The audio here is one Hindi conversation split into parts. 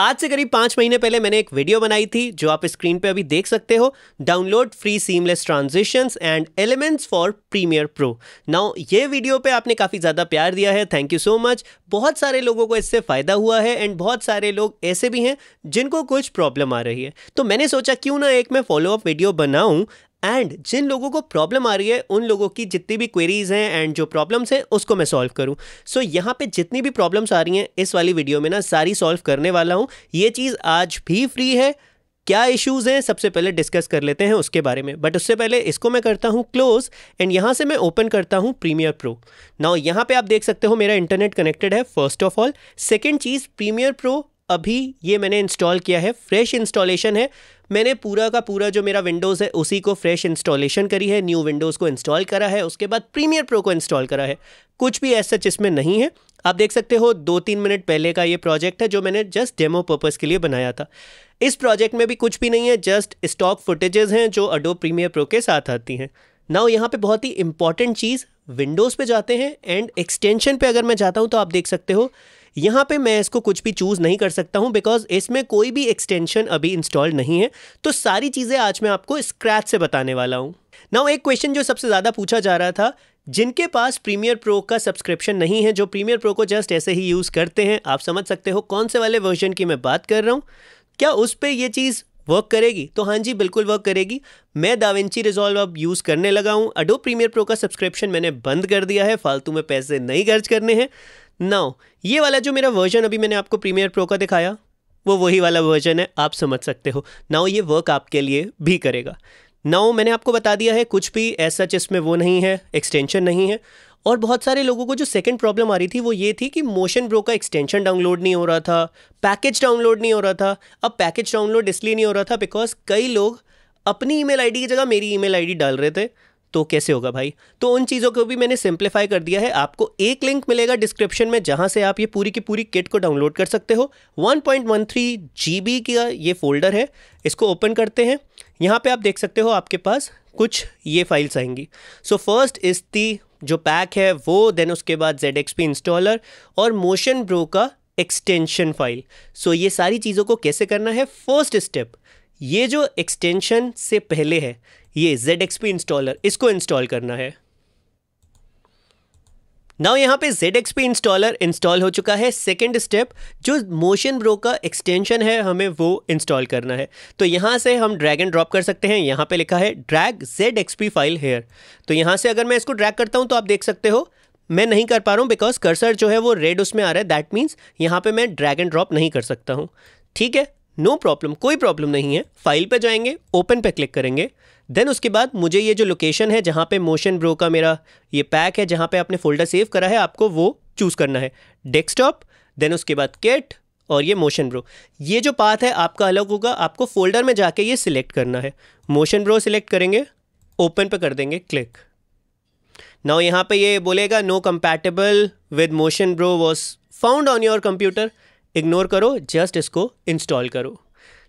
आज से करीब पांच महीने पहले मैंने एक वीडियो बनाई थी जो आप स्क्रीन पे अभी देख सकते हो download free seamless transitions and elements for Premiere Pro now ये वीडियो पे आपने काफ़ी ज़्यादा प्यार दिया है थैंक यू सो मच बहुत सारे लोगों को इससे फ़ायदा हुआ है एंड बहुत सारे लोग ऐसे भी हैं जिनको कुछ प्रॉब्लम आ रही है तो मैंने सोचा क्यों ना एक मैं फॉलोअप वीडियो बनाऊँ एंड जिन लोगों को प्रॉब्लम आ रही है उन लोगों की जितनी भी क्वेरीज हैं एंड जो प्रॉब्लम्स हैं उसको मैं सॉल्व करूं सो so, यहाँ पे जितनी भी प्रॉब्लम्स आ रही हैं इस वाली वीडियो में ना सारी सॉल्व करने वाला हूँ ये चीज़ आज भी फ्री है क्या इश्यूज हैं सबसे पहले डिस्कस कर लेते हैं उसके बारे में बट उससे पहले इसको मैं करता हूँ क्लोज एंड यहाँ से मैं ओपन करता हूँ प्रीमियर प्रो नाउ यहाँ पे आप देख सकते हो मेरा इंटरनेट कनेक्टेड है फर्स्ट ऑफ ऑल सेकेंड चीज़ प्रीमियर प्रो अभी ये मैंने इंस्टॉल किया है फ्रेश इंस्टॉलेशन है मैंने पूरा का पूरा जो मेरा विंडोज़ है उसी को फ्रेश इंस्टॉलेशन करी है न्यू विंडोज़ को इंस्टॉल करा है उसके बाद प्रीमियर प्रो को इंस्टॉल करा है कुछ भी ऐसा इसमें नहीं है आप देख सकते हो दो तीन मिनट पहले का ये प्रोजेक्ट है जो मैंने जस्ट डेमो पर्पज़ के लिए बनाया था इस प्रोजेक्ट में भी कुछ भी नहीं है जस्ट स्टॉक फुटेजेस हैं जो अडो प्रीमियर प्रो के साथ आती हैं नाउ यहाँ पे बहुत ही इंपॉर्टेंट चीज़ विंडोज़ पे जाते हैं एंड एक्सटेंशन पे अगर मैं जाता हूँ तो आप देख सकते हो यहाँ पे मैं इसको कुछ भी चूज़ नहीं कर सकता हूँ बिकॉज इसमें कोई भी एक्सटेंशन अभी इंस्टॉल नहीं है तो सारी चीज़ें आज मैं आपको स्क्रैच से बताने वाला हूँ नाउ एक क्वेश्चन जो सबसे ज़्यादा पूछा जा रहा था जिनके पास प्रीमियर प्रो का सब्सक्रिप्शन नहीं है जो प्रीमियर प्रो को जस्ट ऐसे ही यूज़ करते हैं आप समझ सकते हो कौन से वाले वर्जन की मैं बात कर रहा हूँ क्या उस पर यह चीज़ वर्क करेगी तो हाँ जी बिल्कुल वर्क करेगी मैं दाविंची रिजॉल्व अब यूज़ करने लगा हूँ अडो प्रीमियर प्रो का सब्सक्रिप्शन मैंने बंद कर दिया है फालतू में पैसे नहीं खर्च करने हैं नाउ ये वाला जो मेरा वर्जन अभी मैंने आपको प्रीमियर प्रो का दिखाया वो वही वाला वर्जन है आप समझ सकते हो नाउ ये वर्क आपके लिए भी करेगा नाउ मैंने आपको बता दिया है कुछ भी ऐसा इसमें वो नहीं है एक्सटेंशन नहीं है और बहुत सारे लोगों को जो सेकंड प्रॉब्लम आ रही थी वो ये थी कि मोशन ब्रो का एक्सटेंशन डाउनलोड नहीं हो रहा था पैकेज डाउनलोड नहीं हो रहा था अब पैकेज डाउनलोड इसलिए नहीं हो रहा था बिकॉज कई लोग अपनी ईमेल आईडी की जगह मेरी ईमेल आईडी डाल रहे थे तो कैसे होगा भाई तो उन चीज़ों को भी मैंने सिंप्लीफाई कर दिया है आपको एक लिंक मिलेगा डिस्क्रिप्शन में जहाँ से आप ये पूरी की पूरी किट को डाउनलोड कर सकते हो 1.13 पॉइंट का ये फोल्डर है इसको ओपन करते हैं यहाँ पे आप देख सकते हो आपके पास कुछ ये फाइल्स आएंगी सो फर्स्ट इस दी जो पैक है वो देन उसके बाद जेड एक्सपी इंस्टॉलर और मोशन ब्रो का एक्सटेंशन फाइल सो ये सारी चीज़ों को कैसे करना है फर्स्ट स्टेप ये जो एक्सटेंशन से पहले है ये जेड एक्सपी इंस्टॉलर इसको इंस्टॉल करना है नाउ यहां पे जेड एक्सपी इंस्टॉलर इंस्टॉल हो चुका है सेकेंड स्टेप जो मोशन ब्रो का एक्सटेंशन है हमें वो इंस्टॉल करना है तो यहां से हम ड्रैग एंड ड्रॉप कर सकते हैं यहां पे लिखा है drag ZXP file here तो यहां से अगर मैं इसको ड्रैग करता हूं तो आप देख सकते हो मैं नहीं कर पा रहा हूं बिकॉज कर्सर जो है वो रेड उसमें आ रहा है दैट मीन्स यहां पे मैं ड्रैग एंड ड्रॉप नहीं कर सकता हूँ ठीक है नो no प्रॉब्लम कोई प्रॉब्लम नहीं है फाइल पे जाएंगे ओपन पे क्लिक करेंगे देन उसके बाद मुझे ये जो लोकेशन है जहाँ पे मोशन ब्रो का मेरा ये पैक है जहाँ पे आपने फोल्डर सेव करा है आपको वो चूज़ करना है डेस्कटॉप देन उसके बाद किट और ये मोशन ब्रो ये जो पाथ है आपका अलग होगा आपको फोल्डर में जाके ये सिलेक्ट करना है मोशन ब्रो सिलेक्ट करेंगे ओपन पर कर देंगे क्लिक नाउ यहाँ पे ये बोलेगा no compatible with Motion Bro was found on your computer ignore करो जस्ट इसको इंस्टॉल करो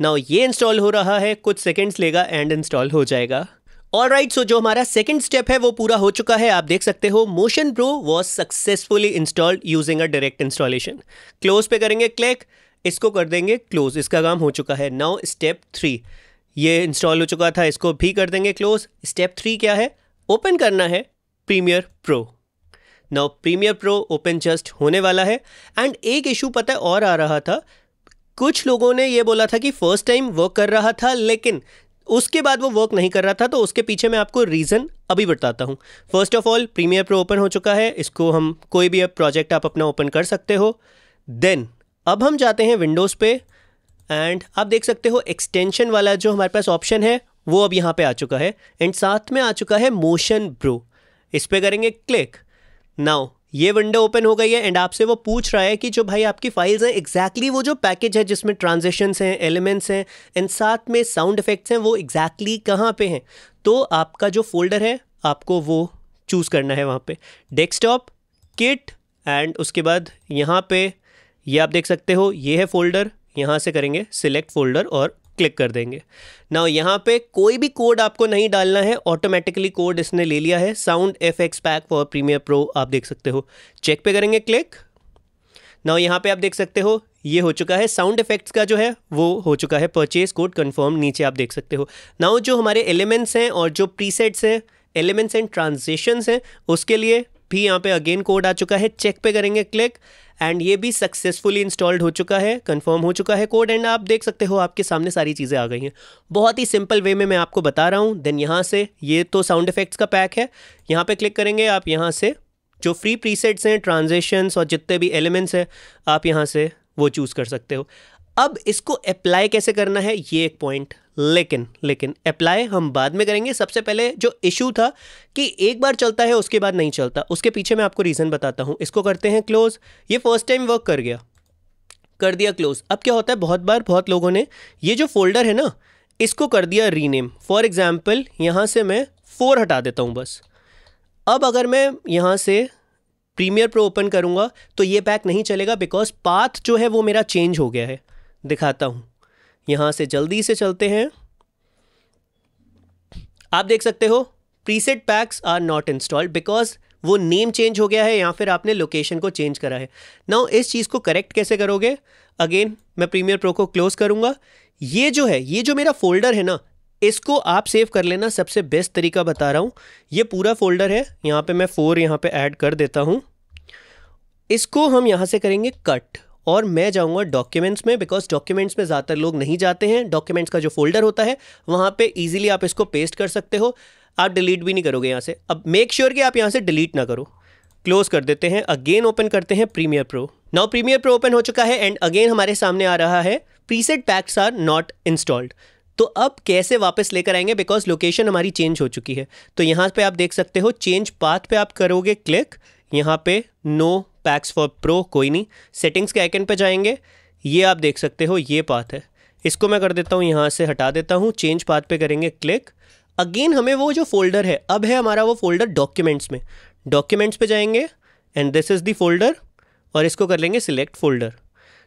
नाउ ये इंस्टॉल हो रहा है कुछ सेकेंड्स लेगा एंड इंस्टॉल हो जाएगा और राइट सो जो हमारा सेकेंड स्टेप है वो पूरा हो चुका है आप देख सकते हो Motion Pro was successfully installed using a direct installation close पे करेंगे क्लिक इसको कर देंगे क्लोज इसका काम हो चुका है नाउ स्टेप थ्री ये इंस्टॉल हो चुका था इसको भी कर देंगे क्लोज स्टेप थ्री क्या है ओपन करना है Premiere Pro now Premiere Pro open just होने वाला है एंड एक इशू पता है और आ रहा था कुछ लोगों ने ये बोला था कि फर्स्ट टाइम वर्क कर रहा था लेकिन उसके बाद वो वर्क नहीं कर रहा था तो उसके पीछे मैं आपको रीज़न अभी बताता हूँ first of all Premiere Pro open हो चुका है इसको हम कोई भी प्रोजेक्ट आप अपना ओपन कर सकते हो देन अब हम जाते हैं विंडोज़ पे एंड आप देख सकते हो एक्सटेंशन वाला जो हमारे पास ऑप्शन है वो अब यहाँ पे आ चुका है एंड साथ में आ चुका है मोशन ब्रो इस पर करेंगे क्लिक नाउ ये विंडो ओपन हो गई है एंड आपसे वो पूछ रहा है कि जो भाई आपकी फाइल्स हैं एग्जैक्टली वो जो पैकेज है जिसमें ट्रांजेक्शन्स हैं एलिमेंट्स हैं एंड साथ में साउंड इफेक्ट्स हैं वो एग्जैक्टली exactly कहाँ पे हैं तो आपका जो फोल्डर है आपको वो चूज़ करना है वहाँ पे डेस्कटॉप किट एंड उसके बाद यहाँ पे ये आप देख सकते हो ये है फोल्डर यहाँ से करेंगे सिलेक्ट फोल्डर और क्लिक कर देंगे ना यहाँ पे कोई भी कोड आपको नहीं डालना है ऑटोमेटिकली कोड इसने ले लिया है sound F X pack for Premiere Pro आप देख सकते हो चेक पे करेंगे क्लिक ना यहाँ पे आप देख सकते हो ये हो चुका है साउंड इफेक्ट्स का जो है वो हो चुका है परचेज कोड कंफर्म नीचे आप देख सकते हो नाउ जो हमारे एलिमेंट्स हैं और जो प्रीसेट्स हैं एलिमेंट्स एंड ट्रांजेक्शन्स हैं उसके लिए भी यहाँ पे अगेन कोड आ चुका है चेक पे करेंगे क्लिक एंड ये भी सक्सेसफुली इंस्टॉल्ड हो चुका है कंफर्म हो चुका है कोड एंड आप देख सकते हो आपके सामने सारी चीज़ें आ गई हैं बहुत ही सिंपल वे में मैं आपको बता रहा हूँ देन यहाँ से ये तो साउंड इफेक्ट्स का पैक है यहाँ पर क्लिक करेंगे आप यहाँ से जो फ्री प्रीसेट्स हैं ट्रांजेक्शन्स और जितने भी एलिमेंट्स हैं आप यहाँ से वो चूज़ कर सकते हो अब इसको अप्लाई कैसे करना है ये एक पॉइंट लेकिन लेकिन अप्लाई हम बाद में करेंगे सबसे पहले जो इशू था कि एक बार चलता है उसके बाद नहीं चलता उसके पीछे मैं आपको रीज़न बताता हूँ इसको करते हैं क्लोज ये फर्स्ट टाइम वर्क कर गया कर दिया क्लोज अब क्या होता है बहुत बार बहुत लोगों ने ये जो फोल्डर है ना इसको कर दिया रीनेम फॉर एग्ज़ाम्पल यहाँ से मैं फोर हटा देता हूँ बस अब अगर मैं यहाँ से प्रीमियर प्रो ओपन करूँगा तो ये पैक नहीं चलेगा बिकॉज पाथ जो है वो मेरा चेंज हो गया है दिखाता हूँ यहाँ से जल्दी से चलते हैं आप देख सकते हो preset packs are not installed because वो नेम चेंज हो गया है या फिर आपने लोकेशन को चेंज करा है ना इस चीज़ को करेक्ट कैसे करोगे अगेन मैं प्रीमियर प्रो को क्लोज करूँगा ये जो है ये जो मेरा फोल्डर है ना इसको आप सेव कर लेना सबसे बेस्ट तरीका बता रहा हूँ ये पूरा फोल्डर है यहाँ पे मैं फोर यहाँ पे ऐड कर देता हूँ इसको हम यहाँ से करेंगे कट और मैं जाऊँगा डॉक्यूमेंट्स में बिकॉज डॉक्यूमेंट्स में ज़्यादातर लोग नहीं जाते हैं डॉक्यूमेंट्स का जो फोल्डर होता है वहाँ पर ईजिली आप इसको पेस्ट कर सकते हो आप डिलीट भी नहीं करोगे यहाँ से अब मेक श्योर sure कि आप यहाँ से डिलीट ना करो क्लोज कर देते हैं अगेन ओपन करते हैं Premiere Pro now Premiere Pro open हो चुका है एंड अगेन हमारे सामने आ रहा है preset packs are not installed तो अब कैसे वापस लेकर आएंगे बिकॉज लोकेशन हमारी चेंज हो चुकी है तो यहाँ पे आप देख सकते हो चेंज पाथ पे आप करोगे क्लिक यहाँ पे नो पैक्स फॉर प्रो कोई नहीं सेटिंग्स के आइकन पर जाएंगे ये आप देख सकते हो ये पाथ है इसको मैं कर देता हूँ यहाँ से हटा देता हूँ चेंज पाथ पे करेंगे क्लिक अगेन हमें वो जो फोल्डर है अब है हमारा वो फोल्डर डॉक्यूमेंट्स में डॉक्यूमेंट्स पे जाएंगे and this is the folder और इसको कर लेंगे सिलेक्ट फोल्डर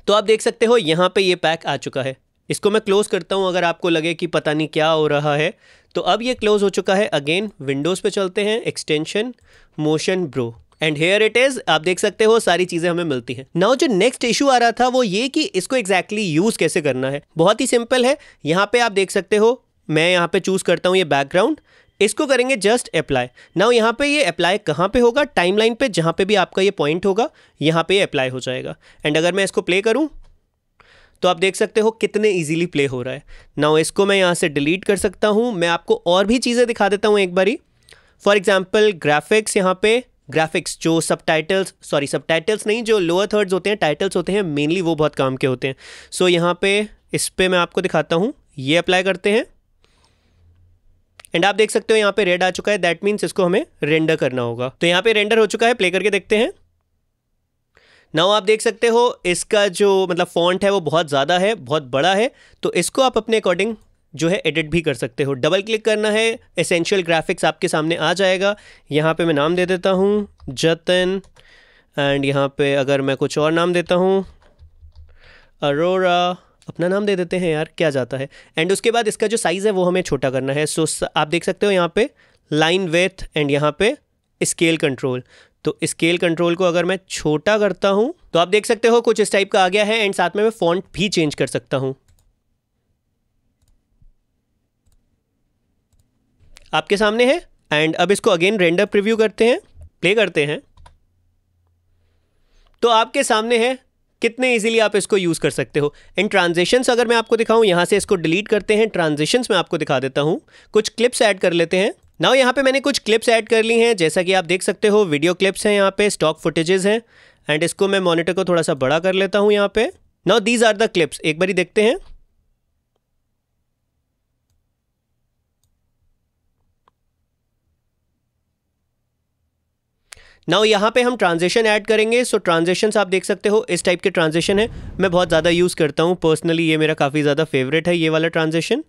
तो आप देख सकते हो यहाँ पे ये पैक आ चुका है इसको मैं क्लोज़ करता हूँ अगर आपको लगे कि पता नहीं क्या हो रहा है तो अब ये क्लोज़ हो चुका है अगेन विंडोज़ पे चलते हैं extension Motion Bro and here it is आप देख सकते हो सारी चीजें हमें मिलती हैं नाउ जो नेक्स्ट इशू आ रहा था वो ये कि इसको एग्जैक्टली exactly यूज कैसे करना है बहुत ही सिंपल है यहाँ पे आप देख सकते हो मैं यहाँ पे चूज करता हूँ ये बैकग्राउंड इसको करेंगे जस्ट अप्लाई नाउ यहाँ पे ये अप्लाई कहाँ पे होगा टाइमलाइन पे जहाँ पे भी आपका ये पॉइंट होगा यहाँ पे ये अप्लाई हो जाएगा एंड अगर मैं इसको प्ले करूँ तो आप देख सकते हो कितने इजीली प्ले हो रहा है नाउ इसको मैं यहाँ से डिलीट कर सकता हूँ मैं आपको और भी चीज़ें दिखा देता हूँ एक बारी फॉर एग्जाम्पल ग्राफिक्स यहाँ पर ग्राफिक्स जो सब टाइटल्स सॉरी सब टाइटल्स नहीं जो लोअर थर्ड्स होते हैं टाइटल्स होते हैं मेनली वो बहुत काम के होते हैं सो so, यहाँ पे इस पर मैं आपको दिखाता हूँ ये अप्लाई करते हैं एंड आप देख सकते हो यहाँ पे रेड आ चुका है दैट मीन्स इसको हमें रेंडर करना होगा तो यहाँ पे रेंडर हो चुका है प्ले करके देखते हैं नाउ आप देख सकते हो इसका जो मतलब फॉन्ट है वो बहुत ज़्यादा है बहुत बड़ा है तो इसको आप अपने अकॉर्डिंग जो है एडिट भी कर सकते हो डबल क्लिक करना है एसेंशियल ग्राफिक्स आपके सामने आ जाएगा यहाँ पे मैं नाम दे देता हूँ जतन एंड यहाँ पे अगर मैं कुछ और नाम देता हूँ अरोरा अपना नाम दे देते हैं यार क्या जाता है एंड उसके बाद इसका जो साइज़ है वो हमें छोटा करना है सो so, आप देख सकते हो यहाँ पे लाइन वेथ एंड यहाँ पे स्केल कंट्रोल तो स्केल कंट्रोल को अगर मैं छोटा करता हूँ तो आप देख सकते हो कुछ इस टाइप का आ गया है एंड साथ में मैं फॉन्ट भी चेंज कर सकता हूँ आपके सामने है एंड अब इसको अगेन रेंडर प्रिव्यू करते हैं प्ले करते हैं तो आपके सामने है कितने इजीली आप इसको यूज़ कर सकते हो इन ट्रांजेक्शन्स अगर मैं आपको दिखाऊं यहाँ से इसको डिलीट करते हैं ट्रांजेक्शन्स में आपको दिखा देता हूँ कुछ क्लिप्स ऐड कर लेते हैं नाउ यहाँ पे मैंने कुछ क्लिप्स ऐड कर ली हैं जैसा कि आप देख सकते हो वीडियो क्लिप्स हैं यहाँ पे स्टॉक फुटेजेस हैं एंड इसको मैं मॉनिटर को थोड़ा सा बड़ा कर लेता हूँ यहाँ पे now these are the clips एक बार देखते हैं नाउ यहाँ पे हम ट्रांजेक्शन ऐड करेंगे सो so, ट्रांजेक्शन आप देख सकते हो इस टाइप के ट्रांजेक्शन है मैं बहुत ज़्यादा यूज़ करता हूँ पर्सनली ये मेरा काफ़ी ज़्यादा फेवरेट है ये वाला transition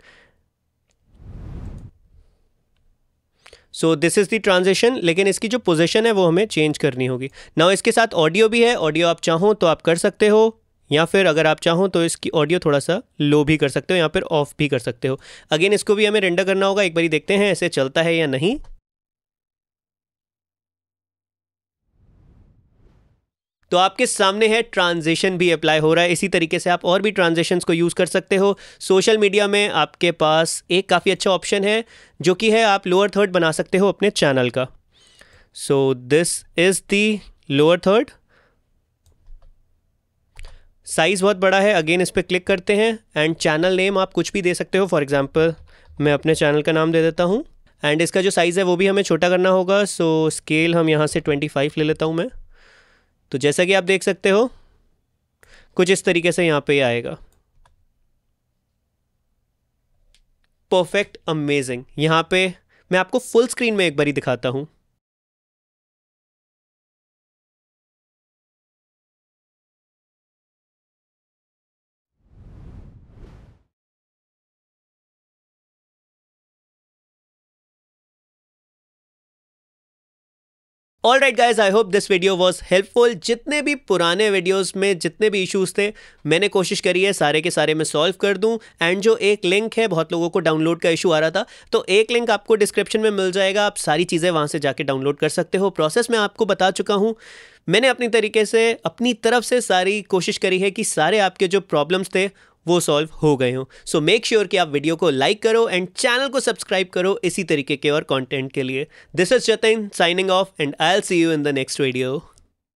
so this is the transition लेकिन इसकी जो पोजिशन है वो हमें चेंज करनी होगी नाउ इसके साथ ऑडियो भी है ऑडियो आप चाहो तो आप कर सकते हो या फिर अगर आप चाहो तो इसकी ऑडियो थोड़ा सा लो भी कर सकते हो या फिर ऑफ भी कर सकते हो अगेन इसको भी हमें रेंडर करना होगा एक बार देखते हैं ऐसे चलता है या नहीं तो आपके सामने है ट्रांजेशन भी अप्लाई हो रहा है इसी तरीके से आप और भी ट्रांजेक्शन को यूज़ कर सकते हो सोशल मीडिया में आपके पास एक काफ़ी अच्छा ऑप्शन है जो कि है आप लोअर थर्ड बना सकते हो अपने चैनल का so this is the lower third size बहुत बड़ा है अगेन इस पर क्लिक करते हैं एंड चैनल नेम आप कुछ भी दे सकते हो फॉर एग्ज़ाम्पल मैं अपने चैनल का नाम दे देता हूँ एंड इसका जो साइज़ है वो भी हमें छोटा करना होगा सो so, स्केल हम यहाँ से ट्वेंटी फाइव ले लेता हूँ मैं तो जैसा कि आप देख सकते हो कुछ इस तरीके से यहां पे आएगा परफेक्ट अमेजिंग यहां पे मैं आपको फुल स्क्रीन में एक बारी दिखाता हूं all right guys I hope this video was helpful जितने भी पुराने वीडियोज़ में जितने भी इशूज़ थे मैंने कोशिश करी है सारे के सारे मैं सॉल्व कर दूँ एंड जो एक लिंक है बहुत लोगों को डाउनलोड का इशू आ रहा था तो एक लिंक आपको डिस्क्रिप्शन में मिल जाएगा आप सारी चीज़ें वहाँ से जाके डाउनलोड कर सकते हो प्रोसेस मैं आपको बता चुका हूँ मैंने अपनी तरीके से अपनी तरफ से सारी कोशिश करी है कि सारे आपके जो प्रॉब्लम्स थे वो सॉल्व हो गए हो सो मेक श्योर कि आप वीडियो को लाइक करो एंड चैनल को सब्सक्राइब करो इसी तरीके के और कॉन्टेंट के लिए this is Jatin signing off and I'll see you in the next video